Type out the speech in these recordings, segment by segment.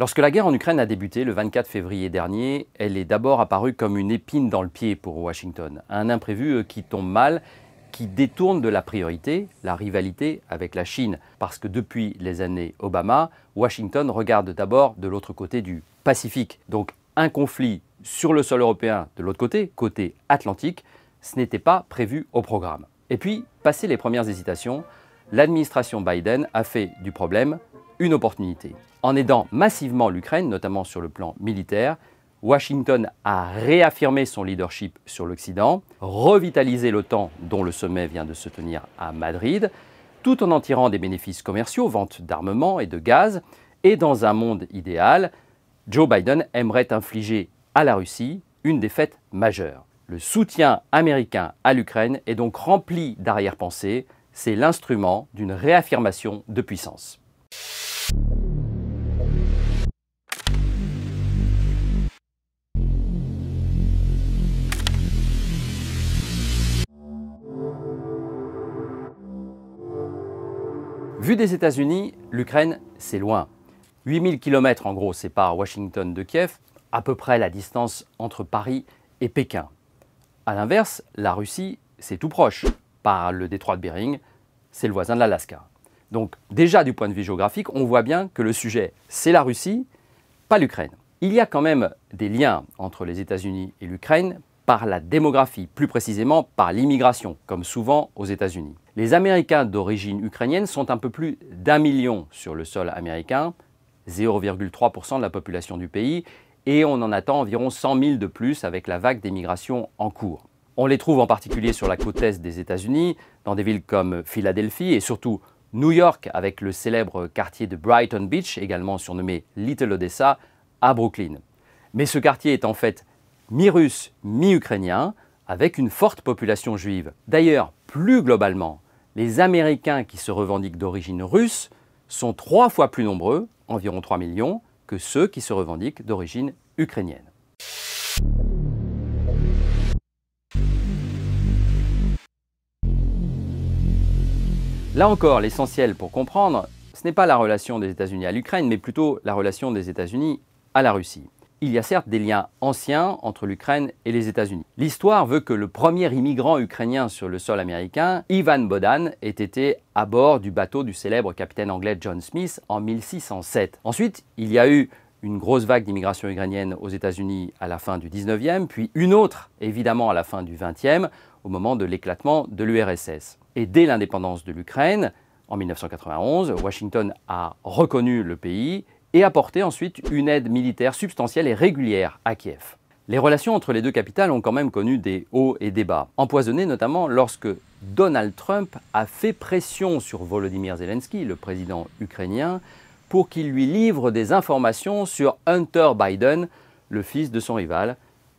Lorsque la guerre en Ukraine a débuté le 24 février dernier, elle est d'abord apparue comme une épine dans le pied pour Washington, un imprévu euh, qui tombe mal, qui détourne de la priorité la rivalité avec la Chine, parce que depuis les années Obama, Washington regarde d'abord de l'autre côté du Pacifique. Donc un conflit sur le sol européen de l'autre côté, côté Atlantique, ce n'était pas prévu au programme. Et puis, passé les premières hésitations, l'administration Biden a fait du problème une opportunité. En aidant massivement l'Ukraine, notamment sur le plan militaire, Washington a réaffirmé son leadership sur l'Occident, revitalisé l'OTAN dont le sommet vient de se tenir à Madrid, tout en en tirant des bénéfices commerciaux, vente d'armements et de gaz, et dans un monde idéal, Joe Biden aimerait infliger à la Russie une défaite majeure. Le soutien américain à l'Ukraine est donc rempli d'arrière-pensée, c'est l'instrument d'une réaffirmation de puissance. Vu des États-Unis, l'Ukraine, c'est loin. 8000 km en gros séparent Washington de Kiev, à peu près la distance entre Paris et Pékin. A l'inverse, la Russie, c'est tout proche. Par le détroit de Bering, c'est le voisin de l'Alaska. Donc déjà du point de vue géographique, on voit bien que le sujet, c'est la Russie, pas l'Ukraine. Il y a quand même des liens entre les États-Unis et l'Ukraine par la démographie, plus précisément par l'immigration, comme souvent aux États-Unis. Les Américains d'origine ukrainienne sont un peu plus d'un million sur le sol américain, 0,3% de la population du pays, et on en attend environ 100 000 de plus avec la vague d'immigration en cours. On les trouve en particulier sur la côte est des États-Unis, dans des villes comme Philadelphie et surtout New York avec le célèbre quartier de Brighton Beach, également surnommé Little Odessa, à Brooklyn. Mais ce quartier est en fait mi-russe, mi-ukrainien, avec une forte population juive. D'ailleurs, plus globalement, les Américains qui se revendiquent d'origine russe sont trois fois plus nombreux, environ 3 millions, que ceux qui se revendiquent d'origine ukrainienne. Là encore, l'essentiel pour comprendre, ce n'est pas la relation des États-Unis à l'Ukraine, mais plutôt la relation des États-Unis à la Russie. Il y a certes des liens anciens entre l'Ukraine et les États-Unis. L'histoire veut que le premier immigrant ukrainien sur le sol américain, Ivan Bodan, ait été à bord du bateau du célèbre capitaine anglais John Smith en 1607. Ensuite, il y a eu une grosse vague d'immigration ukrainienne aux États-Unis à la fin du 19e, puis une autre, évidemment, à la fin du 20e, au moment de l'éclatement de l'URSS. Et dès l'indépendance de l'Ukraine, en 1991, Washington a reconnu le pays et apporté ensuite une aide militaire substantielle et régulière à Kiev. Les relations entre les deux capitales ont quand même connu des hauts et des bas, empoisonnés notamment lorsque Donald Trump a fait pression sur Volodymyr Zelensky, le président ukrainien, pour qu'il lui livre des informations sur Hunter Biden, le fils de son rival,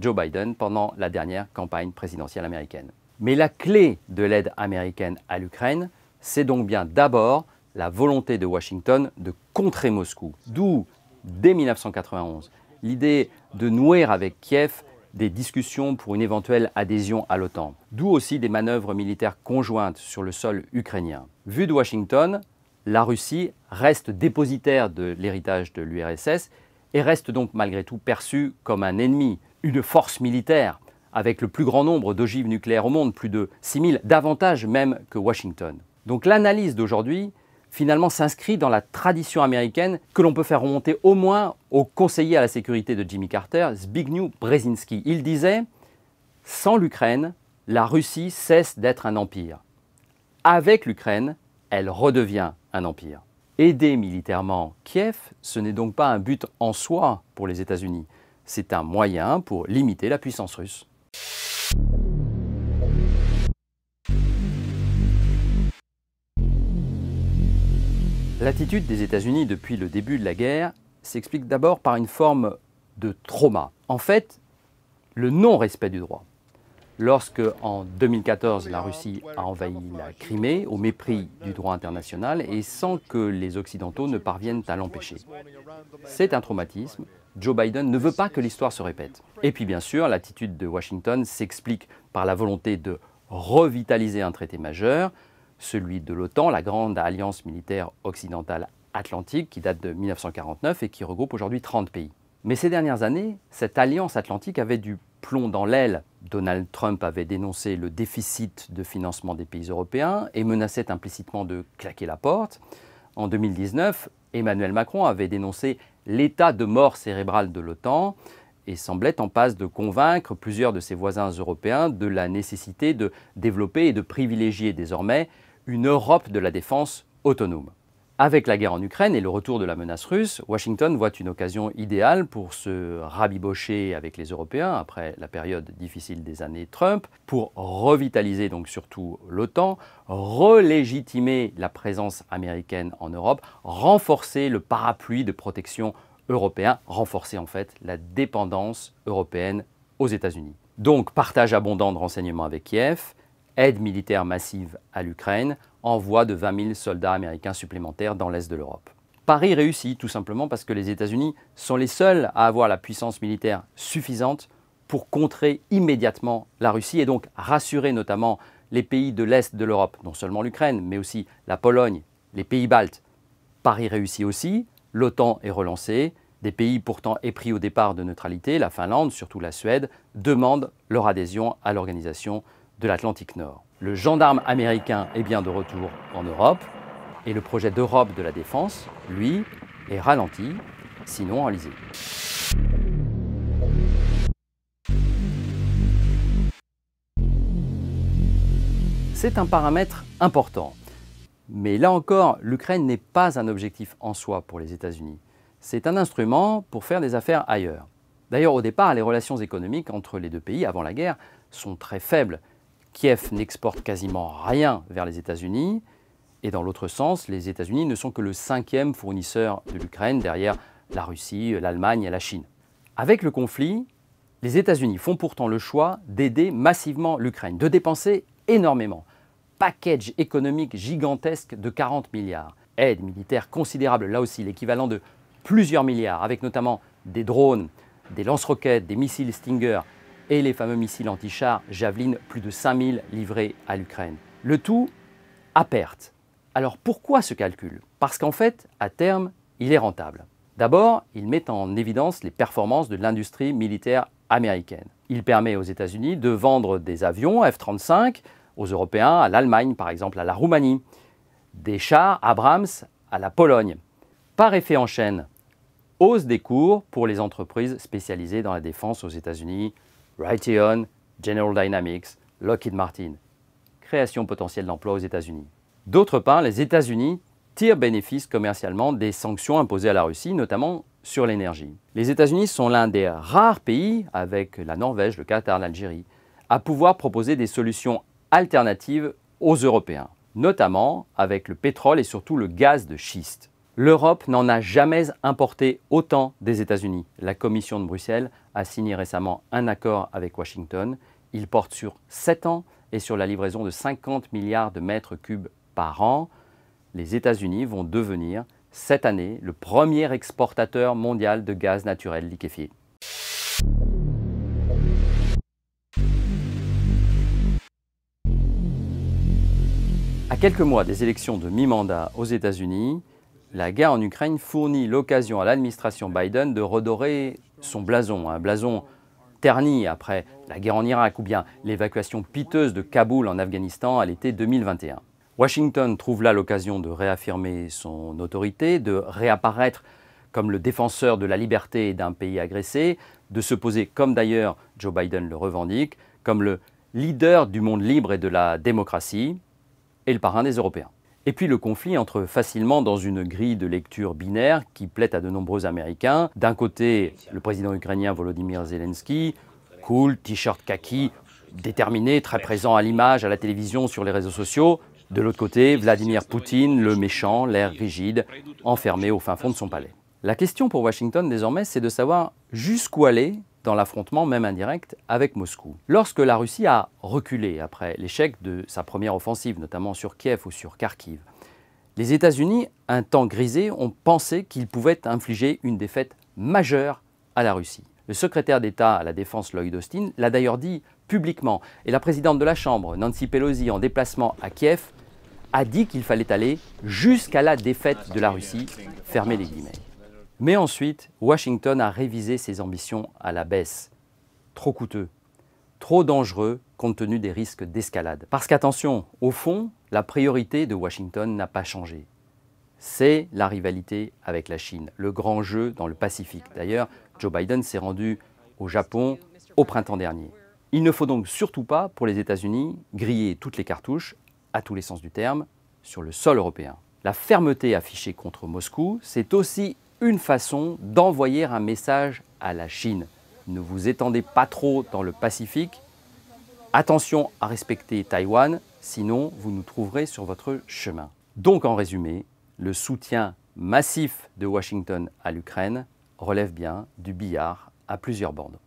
Joe Biden, pendant la dernière campagne présidentielle américaine. Mais la clé de l'aide américaine à l'Ukraine, c'est donc bien d'abord la volonté de Washington de contrer Moscou, d'où, dès 1991, l'idée de nouer avec Kiev des discussions pour une éventuelle adhésion à l'OTAN, d'où aussi des manœuvres militaires conjointes sur le sol ukrainien. Vu de Washington, la Russie reste dépositaire de l'héritage de l'URSS et reste donc malgré tout perçue comme un ennemi, une force militaire, avec le plus grand nombre d'ogives nucléaires au monde, plus de 6000, davantage même que Washington. Donc l'analyse d'aujourd'hui, finalement, s'inscrit dans la tradition américaine que l'on peut faire remonter au moins au conseiller à la sécurité de Jimmy Carter, Zbigniew Brzezinski. Il disait Sans l'Ukraine, la Russie cesse d'être un empire. Avec l'Ukraine, elle redevient un empire. Aider militairement Kiev, ce n'est donc pas un but en soi pour les États-Unis, c'est un moyen pour limiter la puissance russe. L'attitude des États-Unis depuis le début de la guerre s'explique d'abord par une forme de trauma. En fait, le non-respect du droit. Lorsque, en 2014, la Russie a envahi la Crimée au mépris du droit international et sans que les Occidentaux ne parviennent à l'empêcher. C'est un traumatisme. Joe Biden ne veut pas que l'histoire se répète. Et puis bien sûr, l'attitude de Washington s'explique par la volonté de revitaliser un traité majeur, celui de l'OTAN, la grande alliance militaire occidentale atlantique qui date de 1949 et qui regroupe aujourd'hui 30 pays. Mais ces dernières années, cette alliance atlantique avait du plomb dans l'aile, Donald Trump avait dénoncé le déficit de financement des pays européens et menaçait implicitement de claquer la porte. En 2019, Emmanuel Macron avait dénoncé l'état de mort cérébrale de l'OTAN et semblait en passe de convaincre plusieurs de ses voisins européens de la nécessité de développer et de privilégier désormais une Europe de la défense autonome. Avec la guerre en Ukraine et le retour de la menace russe, Washington voit une occasion idéale pour se rabibocher avec les Européens après la période difficile des années Trump, pour revitaliser donc surtout l'OTAN, relégitimer la présence américaine en Europe, renforcer le parapluie de protection européen, renforcer en fait la dépendance européenne aux États-Unis. Donc partage abondant de renseignements avec Kiev, aide militaire massive à l'Ukraine, envoi de 20 000 soldats américains supplémentaires dans l'Est de l'Europe. Paris réussit tout simplement parce que les États-Unis sont les seuls à avoir la puissance militaire suffisante pour contrer immédiatement la Russie et donc rassurer notamment les pays de l'Est de l'Europe, non seulement l'Ukraine, mais aussi la Pologne, les pays baltes. Paris réussit aussi, l'OTAN est relancée, des pays pourtant épris au départ de neutralité, la Finlande, surtout la Suède, demandent leur adhésion à l'organisation de l'Atlantique Nord. Le gendarme américain est bien de retour en Europe et le projet d'Europe de la défense, lui, est ralenti, sinon enlisé. C'est un paramètre important. Mais là encore, l'Ukraine n'est pas un objectif en soi pour les États-Unis. C'est un instrument pour faire des affaires ailleurs. D'ailleurs, au départ, les relations économiques entre les deux pays avant la guerre sont très faibles. Kiev n'exporte quasiment rien vers les États-Unis. Et dans l'autre sens, les États-Unis ne sont que le cinquième fournisseur de l'Ukraine derrière la Russie, l'Allemagne et la Chine. Avec le conflit, les États-Unis font pourtant le choix d'aider massivement l'Ukraine, de dépenser énormément. Package économique gigantesque de 40 milliards. Aide militaire considérable, là aussi l'équivalent de plusieurs milliards, avec notamment des drones, des lance-roquettes, des missiles Stinger, et les fameux missiles anti-chars Javelin, plus de 5000 livrés à l'Ukraine. Le tout à perte. Alors pourquoi ce calcul Parce qu'en fait, à terme, il est rentable. D'abord, il met en évidence les performances de l'industrie militaire américaine. Il permet aux États-Unis de vendre des avions F-35 aux Européens, à l'Allemagne par exemple, à la Roumanie, des chars Abrams à la Pologne. Par effet en chaîne, hausse des cours pour les entreprises spécialisées dans la défense aux États-Unis, Raytheon, General Dynamics, Lockheed Martin. Création potentielle d'emplois aux États-Unis. D'autre part, les États-Unis tirent bénéfice commercialement des sanctions imposées à la Russie, notamment sur l'énergie. Les États-Unis sont l'un des rares pays, avec la Norvège, le Qatar, l'Algérie, à pouvoir proposer des solutions alternatives aux Européens, notamment avec le pétrole et surtout le gaz de schiste. L'Europe n'en a jamais importé autant des États-Unis. La Commission de Bruxelles a signé récemment un accord avec Washington. Il porte sur 7 ans et sur la livraison de 50 milliards de mètres cubes par an. Les États-Unis vont devenir, cette année, le premier exportateur mondial de gaz naturel liquéfié. À quelques mois des élections de mi-mandat aux États-Unis, la guerre en Ukraine fournit l'occasion à l'administration Biden de redorer son blason, un blason terni après la guerre en Irak ou bien l'évacuation piteuse de Kaboul en Afghanistan à l'été 2021. Washington trouve là l'occasion de réaffirmer son autorité, de réapparaître comme le défenseur de la liberté d'un pays agressé, de se poser, comme d'ailleurs Joe Biden le revendique, comme le leader du monde libre et de la démocratie et le parrain des Européens. Et puis le conflit entre facilement dans une grille de lecture binaire qui plaît à de nombreux Américains. D'un côté, le président ukrainien Volodymyr Zelensky, cool, t-shirt kaki, déterminé, très présent à l'image, à la télévision, sur les réseaux sociaux. De l'autre côté, Vladimir Poutine, le méchant, l'air rigide, enfermé au fin fond de son palais. La question pour Washington désormais, c'est de savoir jusqu'où aller dans l'affrontement, même indirect, avec Moscou. Lorsque la Russie a reculé après l'échec de sa première offensive, notamment sur Kiev ou sur Kharkiv, les États-Unis, un temps grisé, ont pensé qu'ils pouvaient infliger une défaite majeure à la Russie. Le secrétaire d'État à la Défense Lloyd Austin l'a d'ailleurs dit publiquement, et la présidente de la Chambre, Nancy Pelosi, en déplacement à Kiev, a dit qu'il fallait aller jusqu'à la défaite de la Russie, fermez les guillemets. Mais ensuite, Washington a révisé ses ambitions à la baisse. Trop coûteux, trop dangereux compte tenu des risques d'escalade. Parce qu'attention, au fond, la priorité de Washington n'a pas changé. C'est la rivalité avec la Chine, le grand jeu dans le Pacifique. D'ailleurs, Joe Biden s'est rendu au Japon au printemps dernier. Il ne faut donc surtout pas, pour les États-Unis, griller toutes les cartouches, à tous les sens du terme, sur le sol européen. La fermeté affichée contre Moscou, c'est aussi une façon d'envoyer un message à la Chine. Ne vous étendez pas trop dans le Pacifique. Attention à respecter Taïwan, sinon vous nous trouverez sur votre chemin. Donc en résumé, le soutien massif de Washington à l'Ukraine relève bien du billard à plusieurs bandes.